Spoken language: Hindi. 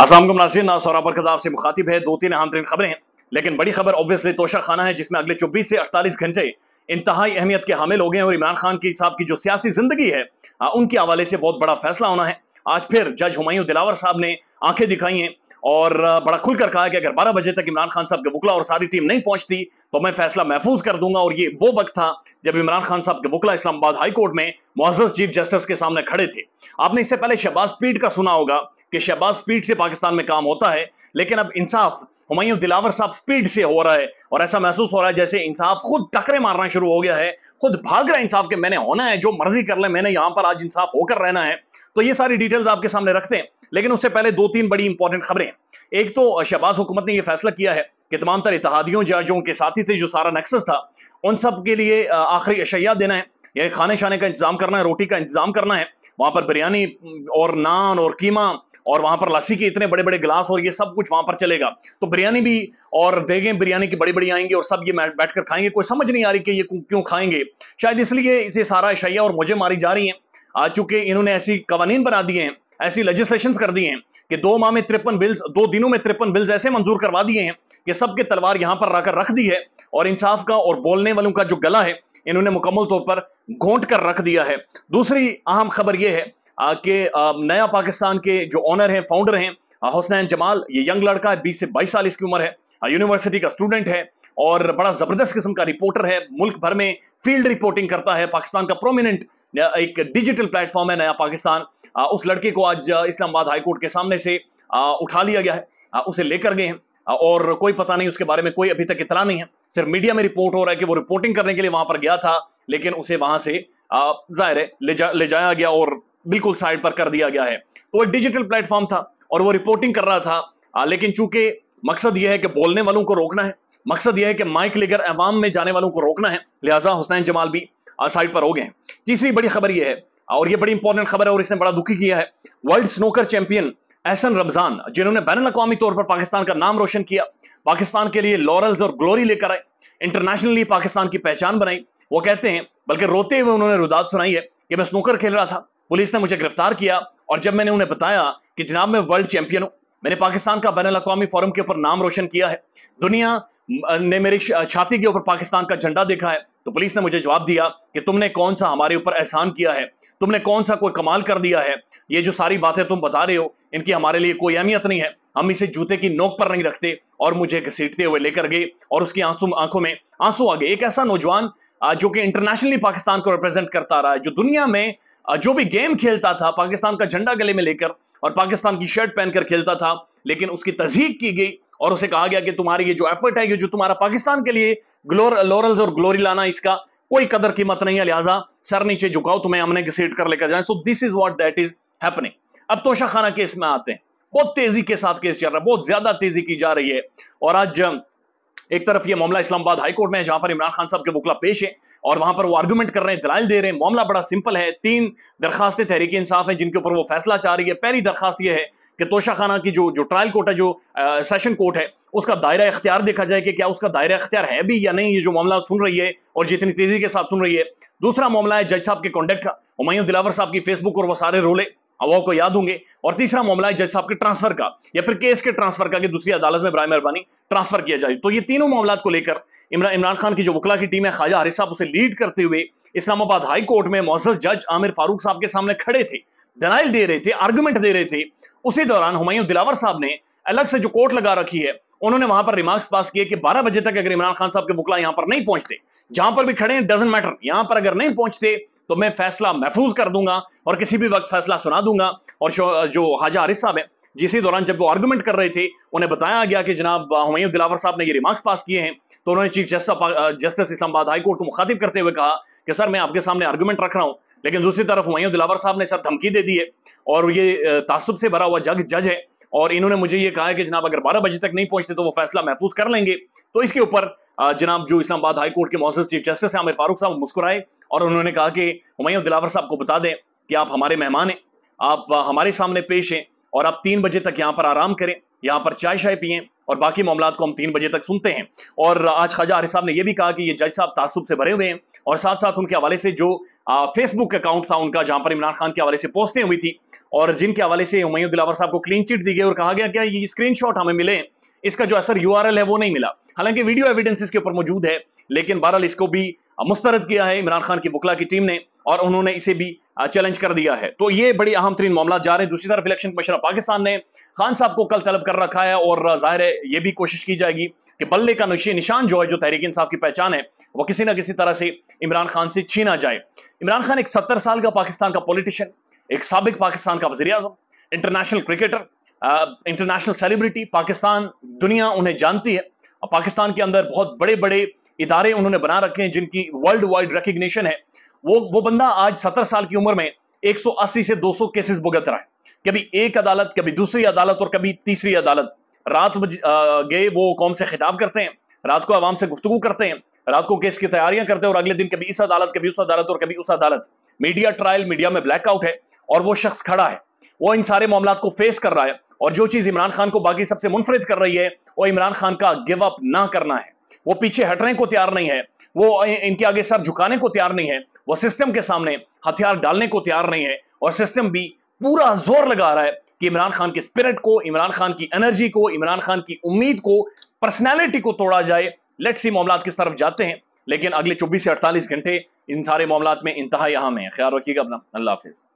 असम नासिर ना सौरा बरकत आपसे मुखातिब है दो तीन अहम तरीन खबरें हैं लेकिन बड़ी खबर ऑब्वियसली तोशा खाना है जिसमें अगले चौबीस से अड़तालीस घंटे इंतहाई अहमियत के हामिल हो गए हैं और इमरान खान की साहब की जो सियासी जिंदगी है उनके हवाले से बहुत बड़ा फैसला होना है आज फिर जज हुमायूं दिलावर साहब ने आंखें दिखाई हैं और बड़ा खुलकर कहा कि अगर 12 बजे तक इमरान खान साहब के वकला और सारी टीम नहीं पहुंचती तो मैं फैसला महफूज कर दूंगा और ये वो वक्त था जब इमरान खान साहब के वकला इस्लामाबाद हाईकोर्ट में मुआजस चीफ जस्टिस के सामने खड़े थे आपने इससे पहले शहबाज पीठ का सुना होगा कि शहबाज पीठ से पाकिस्तान में काम होता है लेकिन अब इंसाफ हुमायूं दिलावर साहब स्पीड से हो रहा है और ऐसा महसूस हो रहा है जैसे इंसाफ खुद टकरे मारना शुरू हो गया है खुद भाग रहा है इंसाफ के मैंने होना है जो मर्जी कर ले मैंने यहां पर आज इंसाफ होकर रहना है तो ये सारी डिटेल्स आपके सामने रखते हैं लेकिन उससे पहले दो तीन बड़ी इंपॉर्टेंट खबरें एक तो शहबाज हुकूमत ने यह फैसला किया है कि तमाम तर इतिहादियों जजों के साथी थे जो सारा नक्सस था उन सब के लिए आखिरी अशैया देना है या खाने शाने का इंतजाम करना है रोटी का इंतजाम करना है वहां पर बिरयानी और नान और कीमा और वहां पर लस्सी के इतने बड़े बड़े गिलास और ये सब कुछ वहां पर चलेगा तो बिरयानी भी और देगे बिरयानी की बड़ी बड़ी आएंगी और सब ये बैठ कर खाएंगे कोई समझ नहीं आ रही कि ये क्यों खाएंगे शायद इसलिए इसे सारा इशाइया और मुझे मारी जा रही है आज चुके इन्होंने ऐसी कवानीन बना दिए हैं ऐसी लेजिस्लेशन कर दिए हैं कि दो माह में तिरपन बिल्स दो दिनों में तिरपन बिल्स ऐसे मंजूर करवा दिए हैं कि सबके तलवार यहां पर रखकर रख दी है और इंसाफ का और बोलने वालों का जो गला है इन्होंने मुकम्मल तौर पर घोंट कर रख दिया है दूसरी अहम खबर यह है कि नया पाकिस्तान के जो ऑनर हैं फाउंडर हैं हुसनैन जमाल ये यंग लड़का है बीस से बाईस साल इसकी उम्र है यूनिवर्सिटी का स्टूडेंट है और बड़ा जबरदस्त किस्म का रिपोर्टर है मुल्क भर में फील्ड रिपोर्टिंग करता है पाकिस्तान का प्रोमिनेंट एक डिजिटल प्लेटफॉर्म है नया पाकिस्तान उस लड़के को आज इस्लामाबाद हाईकोर्ट के सामने से उठा लिया गया है उसे लेकर गए हैं और कोई पता नहीं उसके बारे में कोई अभी तक इतना नहीं है सिर्फ मीडिया में रिपोर्ट हो रहा है कि वो रिपोर्टिंग करने के लिए वहां पर गया था लेकिन उसे वहां से जाहिर है ले, जा, ले जाया गया और बिल्कुल साइड पर कर दिया गया है तो वह डिजिटल प्लेटफॉर्म था और वो रिपोर्टिंग कर रहा था आ, लेकिन चूंकि मकसद यह है कि बोलने वालों को रोकना है मकसद यह है कि माइक लेकर अवाम में जाने वालों को रोकना है लिहाजा हुसनैन जमाल भी साइड पर हो गए हैं तीसरी बड़ी खबर यह है और यह बड़ी इंपॉर्टेंट खबर है और इसने बड़ा दुखी किया है world snooker champion Ahsan Ramzan जिन्होंने बैन अवी तौर पर पाकिस्तान का नाम रोशन किया पाकिस्तान के लिए लॉरल्स और ग्लोरी लेकर आए इंटरनेशनली पाकिस्तान की पहचान बनाई वो कहते हैं बल्कि रोते हुए उन्होंने रुदात सुनाई है कि मैं स्नूकर खेल रहा था पुलिस ने मुझे गिरफ्तार किया और जब मैंने उन्हें बताया कि जनाब मैं वर्ल्ड चैंपियन हूँ मैंने पाकिस्तान का बैन अवी फोरम के ऊपर नाम रोशन किया है दुनिया ने मेरी छाती के ऊपर पाकिस्तान का झंडा देखा है तो पुलिस ने मुझे जवाब दिया कि तुमने कौन सा हमारे ऊपर एहसान किया है तुमने कौन सा कोई कमाल कर दिया है ये जो सारी बातें तुम बता रहे हो इनकी हमारे लिए कोई अहमियत नहीं है हम इसे जूते की नोक पर नहीं रखते और मुझे घसीटते हुए लेकर गए और उसकी आंसू आंखों में आंसू आ गए एक ऐसा नौजवान जो कि इंटरनेशनली पाकिस्तान को रिप्रेजेंट करता रहा है जो दुनिया में जो भी गेम खेलता था पाकिस्तान का झंडा गले में लेकर और पाकिस्तान की शर्ट पहनकर खेलता था लेकिन उसकी तजीक की गई और उसे कहा गया कि तुम्हारी ये जो एफर्ट है ये जो तुम्हारा पाकिस्तान के लिए ग्लोर लोरल्स और ग्लोरी लाना इसका कोई कदर कीमत नहीं है लिहाजा सर नीचे झुकाओ तुम्हें हमने घसीट कर लेकर जाए so this is what that is happening अब तोशा खाना केस में आते हैं बहुत तेजी के साथ केस चल रहा है बहुत ज्यादा तेजी की जा रही है और आज एक तरफ ये मामला इस्लामाबाद हाईकोर्ट में है जहां पर इमरान खान साहब के वकला पेश है और वहां पर वो आर्ग्यूमेंट कर रहे हैं दलाल दे रहे हैं मामला बड़ा सिंपल है तीन दरखास्तें तहरीक इंसाफ है जिनके ऊपर वो फैसला चाह रही है पहली दरखास्त यह है कि तोशा खाना की जो जो ट्रायल कोर्ट है जो आ, सेशन कोर्ट है उसका दायरा इख्तियार देखा जाए कि क्या उसका दायरा इख्तियार है भी या नहीं ये जो मामला सुन रही है और जितनी तेजी के साथ सुन रही है दूसरा मामला है जज साहब के कॉन्डक्ट का हुमायूं दिलावर साहब की फेसबुक और वो सारे रोले अब को याद होंगे और तीसरा मामला है जज साहब के ट्रांसफर का या फिर केस के ट्रांसफर का कि दूसरी अदालत में बरए मेहरबानी ट्रांसफर किया जाए तो ये तीनों मामला को लेकर इमरान इम्रा, खान की जो वकला की टीम है ख्वाजा हारिस साहब उसे लीड करते हुए इस्लामाबाद हाई कोर्ट में मोजस जज आमिर फारूक साहब के सामने खड़े थे दलाइल दे रहे थे आर्ग्यूमेंट दे रहे थे उसी दौरान हुमायूं दिलावर साहब ने अलग से जो कोर्ट लगा रखी है उन्होंने वहां पर रिमार्क्स पास किए कि 12 बजे तक अगर इमरान खान साहब के वकला यहां पर नहीं पहुंचते जहां पर भी खड़े हैं डजेंट मैटर यहां पर अगर नहीं पहुंचते तो मैं फैसला महफूज कर दूंगा और किसी भी वक्त फैसला सुना दूंगा और जो हाजा आरिफ साहब है जिसी दौरान जब वो आर्गूमेंट कर रहे थे उन्हें बताया गया कि जनाब हुमयूं दिलावर साहब ने ये रिमार्क्स पास किए हैं तो उन्होंने chief justice justice Islamabad high court को मुखातिब करते हुए कहा कि सर मैं आपके सामने आर्गूमेंट रख रहा हूँ लेकिन दूसरी तरफ हुमयूं दिलावर साहब ने सर धमकी दे दी है और ये तासुब से भरा हुआ जग जज है और इन्होंने मुझे ये कहा कि जनाब अगर बारह बजे तक नहीं पहुंचते तो वो फैसला महफूज कर लेंगे तो इसके ऊपर जनाब जो इस्लामाबाद हाईकोर्ट के मोहसिस चीफ जस्टिस आमिर फारूक साहब मुस्कुराए और उन्होंने कहा कि हुमायूं दिलावर साहब को बता दें कि आप हमारे मेहमान हैं आप हमारे सामने पेश हैं और आप तीन बजे तक यहाँ पर आराम करें यहाँ पर चाय शाय पिए और बाकी मामला को हम तीन बजे तक सुनते हैं और आज ख्वाजा आरिफ साहब ने यह भी कहा कि ये जज साहब तासुब से भरे हुए हैं और साथ साथ उनके हवाले से जो फेसबुक अकाउंट था उनका जहां पर इमरान खान के हवाले से पोस्टें हुई थी और जिनके हवाले से हुमायूं दिलावर साहब को क्लीन चिट दी गई और कहा गया क्या ये स्क्रीन हमें मिले इसका जो असर यू है वो नहीं मिला हालांकि वीडियो एविडेंस के ऊपर मौजूद है लेकिन बहरहाल इसको भी मुस्तरद किया है इमरान खान की बुकला की टीम ने और उन्होंने इसे भी चैलेंज कर दिया है तो ये बड़ी अहम तरीन मामला जा रहे हैं दूसरी तरफ इलेक्शन ऑफ पाकिस्तान ने खान साहब को कल तलब कर रखा है और जाहिर है ये भी कोशिश की जाएगी कि बल्ले का नशी निशान जो है जो तहरीक इंसाफ की पहचान है वह किसी ना किसी तरह से इमरान खान से छीना जाए इमरान खान एक सत्तर साल का पाकिस्तान का पॉलिटिशियन एक सबक पाकिस्तान का वजी अजम international cricketer international celebrity Pakistan दुनिया उन्हें जानती है पाकिस्तान के अंदर बहुत बड़े बड़े इदारे उन्होंने बना रखे हैं जिनकी वर्ल्ड वाइड रिकग्निशन है वो वो बंदा आज सत्रह साल की उम्र में 180 से 200 केसेस भुगत रहा है कभी एक अदालत कभी दूसरी अदालत और कभी तीसरी अदालत रात गए वो कौम से खिताब करते हैं रात को आवाम से गुफ्तु करते हैं रात को केस की तैयारियां करते हैं और अगले दिन कभी इस अदालत कभी उस अदालत और कभी उस अदालत मीडिया ट्रायल मीडिया में ब्लैकआउट है और वो शख्स खड़ा है वो इन सारे मामला को फेस कर रहा है और जो चीज इमरान खान को बाकी सबसे मुनफरद कर रही है वो इमरान खान का गिव अप ना करना है वो पीछे हटने को तैयार नहीं है वो इनके आगे सर झुकाने को तैयार नहीं है वो सिस्टम के सामने हथियार डालने को तैयार नहीं है और सिस्टम भी पूरा जोर लगा रहा है कि इमरान खान की स्पिरिट को इमरान खान की एनर्जी को इमरान खान की उम्मीद को पर्सनैलिटी को तोड़ा जाए लेट सी मामला किस तरफ जाते हैं लेकिन अगले चौबीस से अड़तालीस घंटे इन सारे मामला में इंतहा अहम है ख्याल रखिएगा अपना अल्लाह हाफिज़